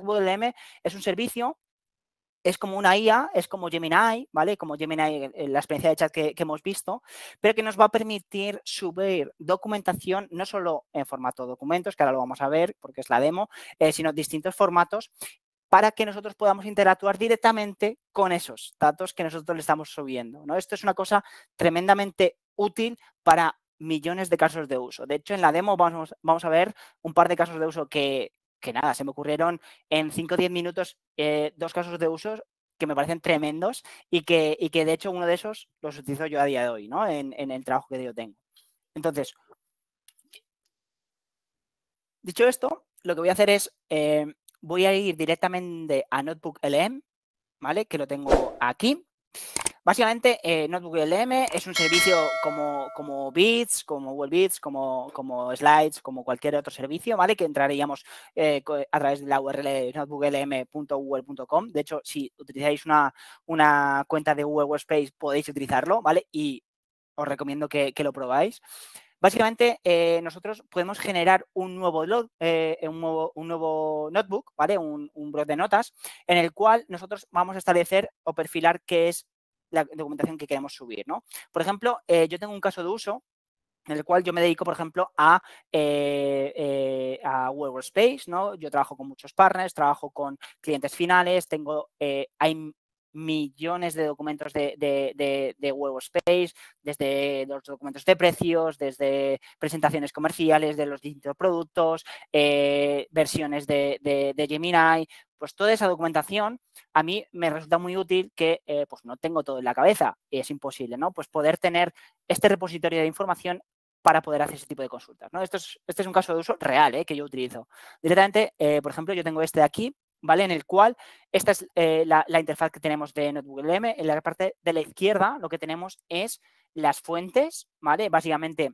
M es un servicio, es como una IA, es como Gemini, ¿vale? Como Gemini, la experiencia de chat que, hemos visto, pero que nos va a permitir subir documentación no solo en formato documentos, que ahora lo vamos a ver porque es la demo, eh, sino distintos formatos para que nosotros podamos interactuar directamente con esos datos que nosotros le estamos subiendo. ¿no? Esto es una cosa tremendamente útil para millones de casos de uso. De hecho, en la demo vamos, vamos a ver un par de casos de uso que, que nada, se me ocurrieron en 5 o 10 minutos eh, dos casos de usos que me parecen tremendos y que, que de hecho uno de esos los utilizo yo a día de hoy, ¿no? En, el trabajo que yo tengo. Entonces, dicho esto, lo que voy a hacer es, eh, voy a ir directamente a Notebook LM, ¿vale? Que lo tengo aquí. Básicamente, eh, Notebook LM es un servicio como, como Bits, como Google Bits, como, como Slides, como cualquier otro servicio, ¿vale? Que entraríamos eh, a través de la URL notebooklm.google.com. De hecho, si utilizáis una, cuenta de Google Workspace, podéis utilizarlo, ¿vale? Y os recomiendo que, lo probáis. Básicamente, eh, nosotros podemos generar un nuevo, blog, un nuevo, notebook, ¿vale? Un, un blog de notas, en el cual nosotros vamos a establecer o perfilar qué es la documentación que queremos subir, ¿no? Por ejemplo, eh, yo tengo un caso de uso en el cual yo me dedico, por ejemplo, a, eh, eh a Workspace, ¿no? Yo trabajo con muchos partners, trabajo con clientes finales, tengo, eh, millones de documentos de, de, Web Space, desde los documentos de precios, desde presentaciones comerciales de los distintos productos, eh, versiones de, Gemini, pues toda esa documentación a mí me resulta muy útil que eh, pues no tengo todo en la cabeza y es imposible, ¿no? Pues poder tener este repositorio de información para poder hacer ese tipo de consultas. ¿no? Esto este es un caso de uso real ¿eh? que yo utilizo. Directamente, por ejemplo, yo tengo este de aquí, ¿vale? En el cual esta es eh, la, interfaz que tenemos de Notebook LM. En la parte de la izquierda lo que tenemos es las fuentes, ¿vale? Básicamente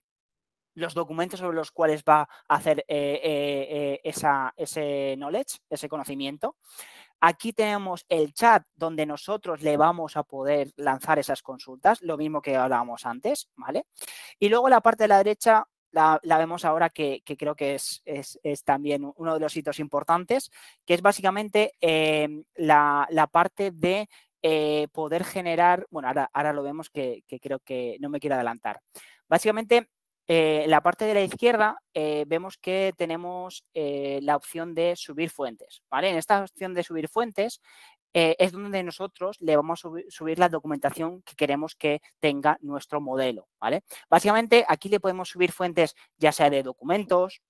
los documentos sobre los cuales va a hacer eh, eh, esa, ese knowledge, ese conocimiento. Aquí tenemos el chat donde nosotros le vamos a poder lanzar esas consultas, lo mismo que hablábamos antes, ¿vale? Y luego la parte de la derecha la, vemos ahora que, creo que es, también uno de los hitos importantes, que es básicamente em, la, parte de eh, poder generar, bueno, ahora, lo vemos que, creo que no me quiero adelantar. Básicamente, en eh, la parte de la izquierda eh, vemos que tenemos la opción de subir fuentes, ¿vale? En esta opción de subir fuentes eh, es donde nosotros le vamos a subir, la documentación que queremos que tenga nuestro modelo, ¿vale? Básicamente aquí le podemos subir fuentes ya sea de documentos,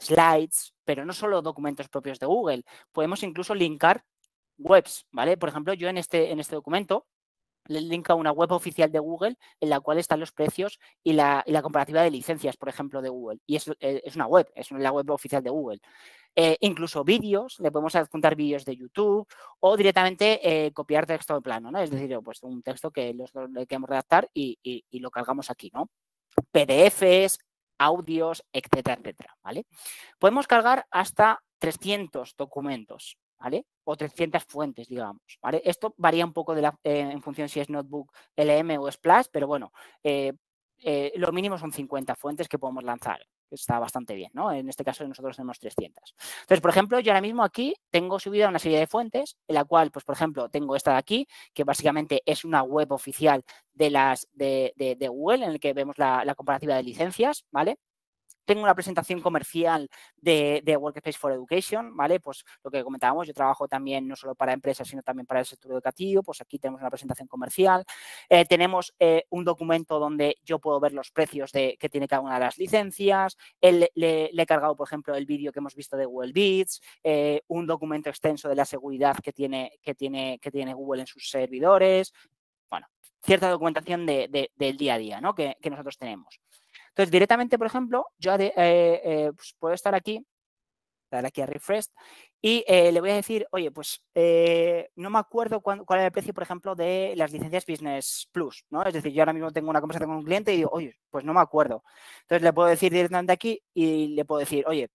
slides, pero no solo documentos propios de Google, podemos incluso linkar webs, ¿vale? Por ejemplo, yo en este, en este documento le a una web oficial de Google en la cual están los precios y la, comparativa de licencias, por ejemplo, de Google. Y es, e, es, una web, es la web oficial de Google. Eh, incluso vídeos, le podemos adjuntar vídeos de YouTube o directamente eh, copiar texto de plano, ¿no? Es decir, pues un texto que le queremos redactar y, lo cargamos aquí, ¿no? PDFs, audios, etcétera, etcétera, ¿vale? Podemos cargar hasta 300 documentos, ¿vale? O 300 fuentes, digamos, Esto varía un poco de la, eh, en función si es Notebook LM o Splash, pero bueno, lo mínimo son 50 fuentes que podemos lanzar está bastante bien, ¿no? En este caso nosotros tenemos 300. Entonces, por ejemplo, yo ahora mismo aquí tengo subida una serie de fuentes, en la cual, pues, por ejemplo, tengo esta de aquí, que básicamente es una web oficial de las de, Google, en la que vemos la, la comparativa de licencias, ¿vale? tengo una presentación comercial de, Workspace for Education, ¿vale? Pues lo que comentábamos, yo trabajo también no solo para empresas, sino también para el sector educativo, pues aquí tenemos una presentación comercial, eh, tenemos eh, un documento donde yo puedo ver los precios que tiene cada una de las licencias, le, he cargado, por ejemplo, el vídeo que hemos visto de Google Bits, eh, un documento extenso de la seguridad que tiene, que tiene, que tiene Google en sus servidores, bueno, cierta documentación del día a día que nosotros tenemos. Entonces, directamente, por ejemplo, yo eh, eh, pues, puedo estar aquí, dar aquí a refresh, y eh, le voy a decir, oye, pues no me acuerdo cuál es el precio, por ejemplo, de las licencias Business Plus, ¿no? Es decir, yo ahora mismo tengo una conversación con un cliente y digo, oye, pues no me acuerdo. Entonces, le puedo decir directamente aquí y le puedo decir, oye,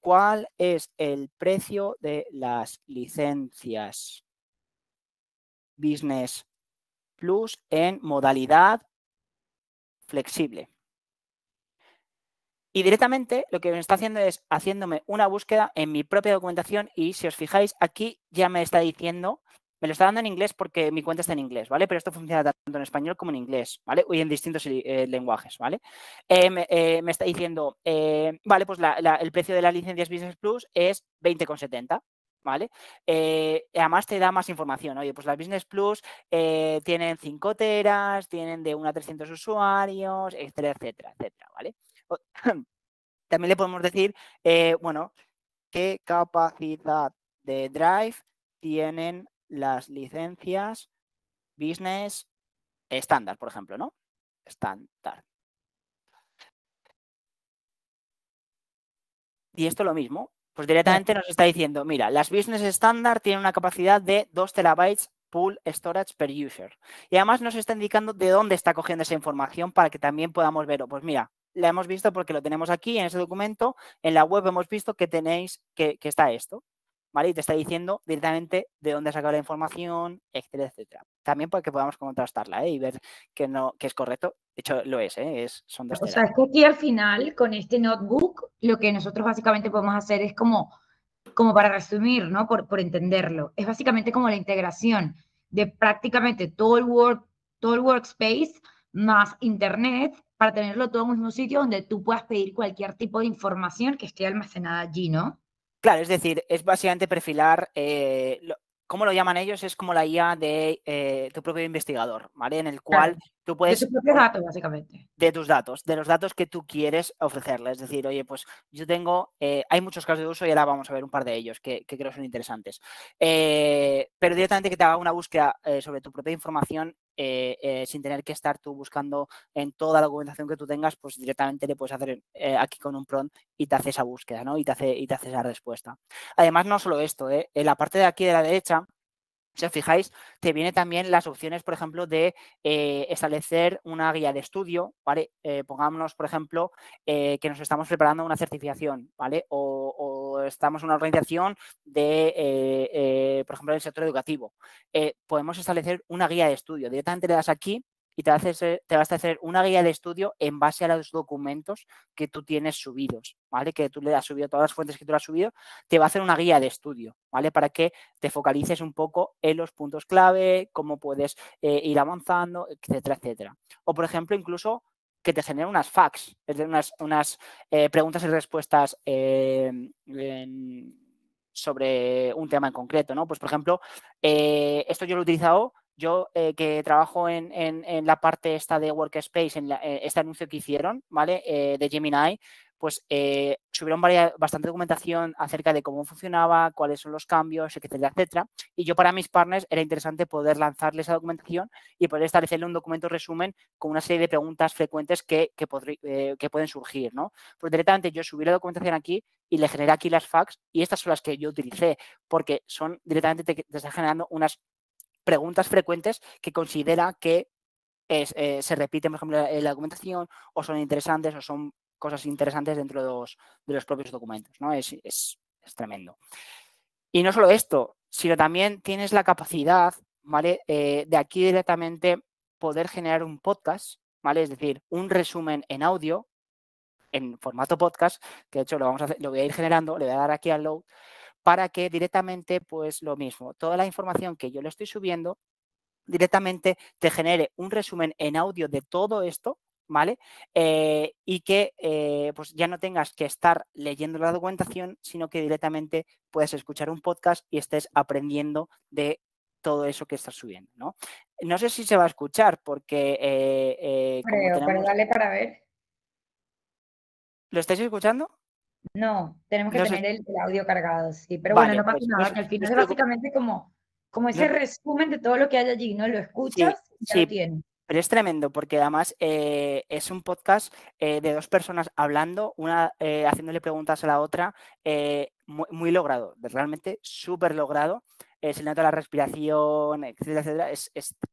¿cuál es el precio de las licencias Business Plus en modalidad flexible? Y directamente lo que me está haciendo es haciéndome una búsqueda en mi propia documentación y si os fijáis aquí ya me está diciendo, me lo está dando en inglés porque mi cuenta está en inglés, ¿vale? Pero esto funciona tanto en español como en inglés, ¿vale? Y en distintos eh, lenguajes, ¿vale? Eh, eh, me, está diciendo, vale, pues el precio de las licencias Business Plus es 20,70. ¿Vale? además te da más información. Oye, pues las Business Plus tienen 5 teras, tienen de 1 a 300 usuarios, etcétera, etcétera, etcétera, ¿vale? También le podemos decir, eh, bueno, qué capacidad de Drive tienen las licencias business estándar, por ejemplo, ¿no? Estándar. Y esto lo mismo, pues directamente nos está diciendo, mira, las business estándar tienen una capacidad de 2 terabytes pool storage per user. Y además nos está indicando de dónde está cogiendo esa información para que también podamos verlo. Oh, pues mira, la hemos visto porque lo tenemos aquí en ese documento, en la web hemos visto que tenéis, que, que está esto, ¿vale? Y te está diciendo directamente de dónde ha sacado la información, etcétera, etcétera. También para que podamos contrastarla ¿eh? y ver que, no, que es correcto. De hecho, lo es, ¿eh? es son dos O sea, es que aquí al final, con este notebook, lo que nosotros básicamente podemos hacer es como, como para resumir, ¿no? Por, por entenderlo. Es básicamente como la integración de prácticamente todo el, todo el workspace más internet para tenerlo todo en un sitio donde tú puedas pedir cualquier tipo de información que esté almacenada allí, ¿no? Claro, es decir, es básicamente perfilar, eh, lo, ¿cómo lo llaman ellos? Es como la IA de eh, tu propio investigador, ¿vale? En el cual tú puedes... De tus propios datos, básicamente. De tus datos, de los datos que tú quieres ofrecerle. Es decir, oye, pues yo tengo... Eh, hay muchos casos de uso y ahora vamos a ver un par de ellos que, que creo son interesantes. pero directamente que te haga una búsqueda sobre tu propia información eh, eh, sin tener que estar tú buscando en toda la documentación que tú tengas, pues directamente le puedes hacer eh, aquí con un prompt y te hace esa búsqueda, ¿no? Y te hace, y te hace esa respuesta. Además, no solo esto, en la parte de aquí de la derecha, si os fijáis, te vienen también las opciones, por ejemplo, de establecer una guía de estudio, ¿vale? pongámonos, por ejemplo, que nos estamos preparando una certificación, ¿vale? o estamos en una organización de, eh, eh, por ejemplo, en el sector educativo. Eh, podemos establecer una guía de estudio. Directamente le das aquí y te, va vas a hacer una guía de estudio en base a los documentos que tú tienes subidos, ¿vale? Que tú le has subido todas las fuentes que tú le has subido, te va a hacer una guía de estudio, ¿vale? Para que te focalices un poco en los puntos clave, cómo puedes ir avanzando, etcétera, etcétera. O, por ejemplo, incluso que te generan unas fax, es decir, unas, eh, preguntas y respuestas eh, sobre un tema en concreto, ¿no? Pues, por ejemplo, eh, esto yo lo he utilizado, yo que trabajo en, la parte esta de Workspace, en este anuncio que hicieron, ¿vale? de Gemini, pues eh, subieron bastante documentación acerca de cómo funcionaba, cuáles son los cambios, etcétera, etcétera. Y yo para mis partners era interesante poder lanzarle esa documentación y poder establecerle un documento resumen con una serie de preguntas frecuentes que, eh, que, pueden surgir, ¿no? Pues, directamente yo subí la documentación aquí y le generé aquí las fax y estas son las que yo utilicé porque son directamente te, te está generando unas preguntas frecuentes que considera que es, eh, se repiten, por ejemplo, en la documentación, o son interesantes, o son cosas interesantes dentro de los, propios documentos, ¿no? Es, tremendo. Y no solo esto, sino también tienes la capacidad, ¿vale? Eh, de aquí directamente poder generar un podcast, ¿vale? Es decir, un resumen en audio, en formato podcast, que de hecho lo, vamos a lo voy a ir generando, le voy a dar aquí al load, para que directamente, pues lo mismo, toda la información que yo le estoy subiendo, directamente te genere un resumen en audio de todo esto, ¿vale? Eh, y que eh, pues ya no tengas que estar leyendo la documentación, sino que directamente puedes escuchar un podcast y estés aprendiendo de todo eso que estás subiendo, ¿no? sé si se va a escuchar porque... Eh, Creo, dale para ver. ¿Lo estáis escuchando? No, tenemos que tener el, audio cargado, sí. Pero bueno, no pasa pues, nada, al final es básicamente como, como ese resumen de todo lo que hay allí, ¿no? Lo escuchas sí, y ya lo tienes. Pero es tremendo porque además eh, es un podcast eh, de dos personas hablando, una eh, haciéndole preguntas a la otra, muy, logrado, realmente súper logrado. se de la respiración, etcétera, etcétera.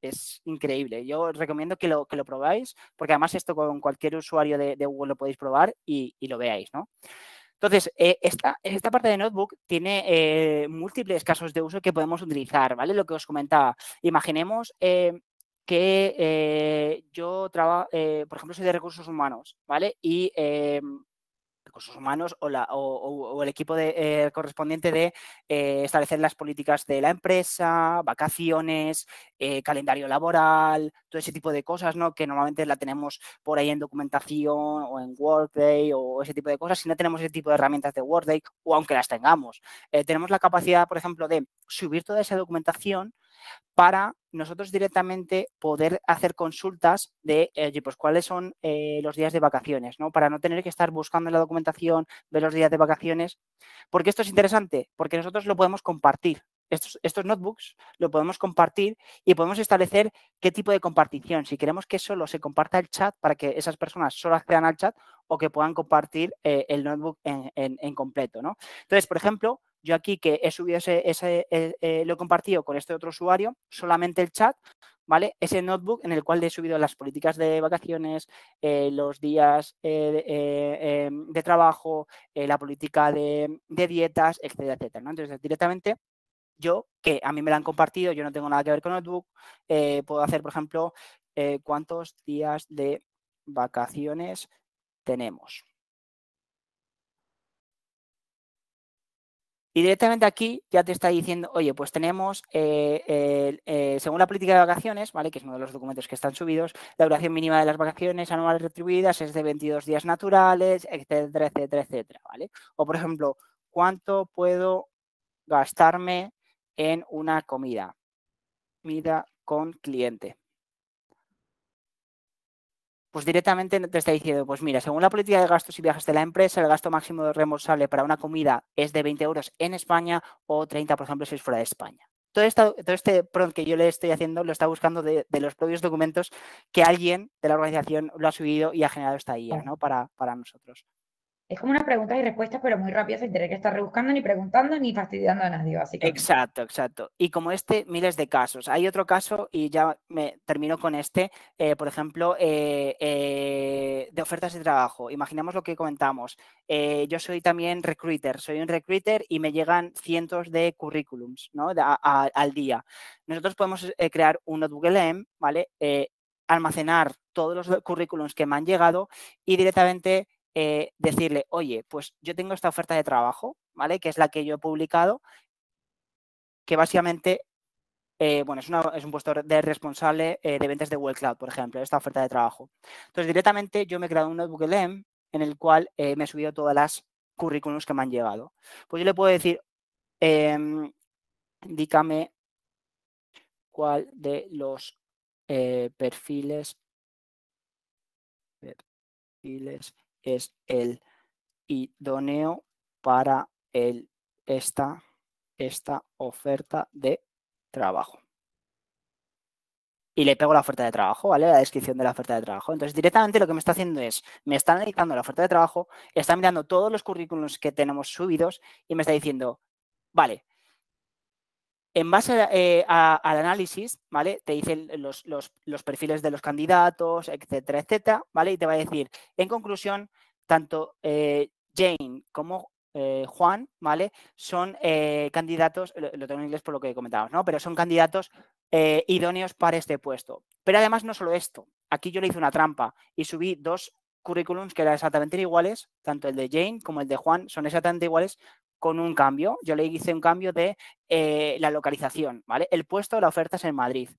Es, increíble. Yo os recomiendo que lo, probáis porque además esto con cualquier usuario de, Google lo podéis probar y, lo veáis, ¿no? Entonces, esta, esta, parte de Notebook tiene múltiples casos de uso que podemos utilizar, ¿vale? Lo que os comentaba. Imaginemos que eh, yo trabajo, eh, por ejemplo, soy de recursos humanos, ¿vale? Y eh, recursos humanos o, el equipo de, correspondiente de establecer las políticas de la empresa, vacaciones, calendario laboral, todo ese tipo de cosas, ¿no? Que normalmente la tenemos por ahí en documentación o en Workday o ese tipo de cosas. Si no tenemos ese tipo de herramientas de Workday o aunque las tengamos, tenemos la capacidad, por ejemplo, de subir toda esa documentación para nosotros directamente poder hacer consultas de, pues, cuáles son eh, los días de vacaciones, ¿no? Para no tener que estar buscando la documentación, de los días de vacaciones. Porque esto es interesante, porque nosotros lo podemos compartir. Estos, notebooks lo podemos compartir y podemos establecer qué tipo de compartición. Si queremos que solo se comparta el chat para que esas personas solo accedan al chat o que puedan compartir eh, el notebook en, completo, ¿no? Entonces, por ejemplo, yo aquí que he subido ese, eh, eh, lo he compartido con este otro usuario, solamente el chat, ¿vale? Ese notebook en el cual he subido las políticas de vacaciones, eh, los días em, de, trabajo, la política de, dietas, etcétera, etcétera. ¿no? Entonces, directamente yo, que a mí me la han compartido, yo no tengo nada que ver con notebook, puedo hacer, por ejemplo, cuántos días de vacaciones tenemos. Y directamente aquí ya te está diciendo, oye, pues tenemos, eh, eh, según la política de vacaciones, ¿vale? que es uno de los documentos que están subidos, la duración mínima de las vacaciones anuales retribuidas es de 22 días naturales, etcétera, etcétera, etcétera. ¿vale? O, por ejemplo, ¿cuánto puedo gastarme en una comida? Comida con cliente pues directamente te está diciendo, pues mira, según la política de gastos y viajes de la empresa, el gasto máximo reembolsable para una comida es de 20 euros en España o 30, por ejemplo, si es fuera de España. Todo, todo este prompt que yo le estoy haciendo lo está buscando de, los propios documentos que alguien de la organización lo ha subido y ha generado esta guía ¿no? para, para nosotros. Es como unas preguntas y respuestas, pero muy rápidas sin tener que estar rebuscando, ni preguntando, ni fastidiando a nadie, básicamente. Exacto, exacto. Y como este, miles de casos. Hay otro caso, y ya me termino con este, eh, por ejemplo, eh, eh, de ofertas de trabajo. Imaginemos lo que comentamos. yo soy también recruiter, soy un recruiter y me llegan cientos de currículums al día. Nosotros podemos crear un Google LM, ¿vale? almacenar todos los currículums que me han llegado y directamente eh, decirle, oye, pues yo tengo esta oferta de trabajo, ¿vale? Que es la que yo he publicado, que básicamente, eh, bueno, es, es, un puesto de responsable eh, de ventas de World Cloud, por ejemplo, esta oferta de trabajo. Entonces, directamente yo me he creado un notebook LM en el cual me he subido todas las currículums que me han llegado. Pues yo le puedo decir, em, indícame cuál de los perfiles, perfiles es el idóneo para esta, esta oferta de trabajo. Y le pego la oferta de trabajo, ¿vale? La descripción de la oferta de trabajo. Entonces, directamente lo que me está haciendo es, me está editando la oferta de trabajo, está mirando todos los currículums que tenemos subidos y me está diciendo, vale, en base eh, al análisis, ¿vale? Te dicen los, perfiles de los candidatos, etcétera, etcétera, ¿vale? Y te va a decir, en conclusión, tanto eh, Jane como eh, Juan, ¿vale? Son candidatos, lo, tengo en inglés por lo que comentábamos, ¿no? Pero son candidatos idóneos para este puesto. Pero además no solo esto, aquí yo le hice una trampa y subí dos currículums que eran exactamente iguales, tanto el de Jane como el de Juan son exactamente iguales, con un cambio. Yo le hice un cambio de eh, la localización, ¿vale? El puesto de la oferta es en Madrid.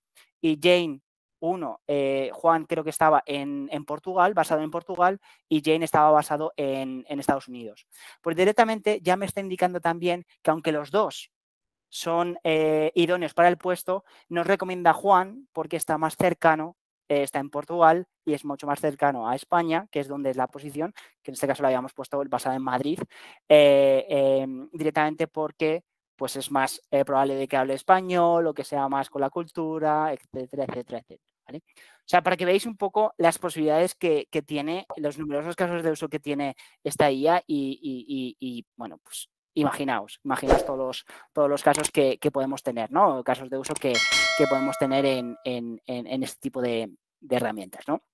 Y Jane 1, eh, Juan creo que estaba en, en, Portugal, basado en Portugal, y Jane estaba basado en, en, Estados Unidos. Pues directamente ya me está indicando también que aunque los dos son eh, idóneos para el puesto, nos recomienda Juan porque está más cercano está en Portugal y es mucho más cercano a España, que es donde es la posición, que en este caso la habíamos puesto el pasado en Madrid, eh, em, directamente porque pues es más eh, probable de que hable español o que sea más con la cultura, etcétera, etcétera, etcétera. O sea, para que veáis un poco las posibilidades que, tiene, los numerosos casos de uso que tiene esta IA y bueno, pues imaginaos, imaginaos todos los, todos los casos que, podemos tener, ¿no? Casos de uso que, podemos tener en, este tipo de, de herramientas, ¿no?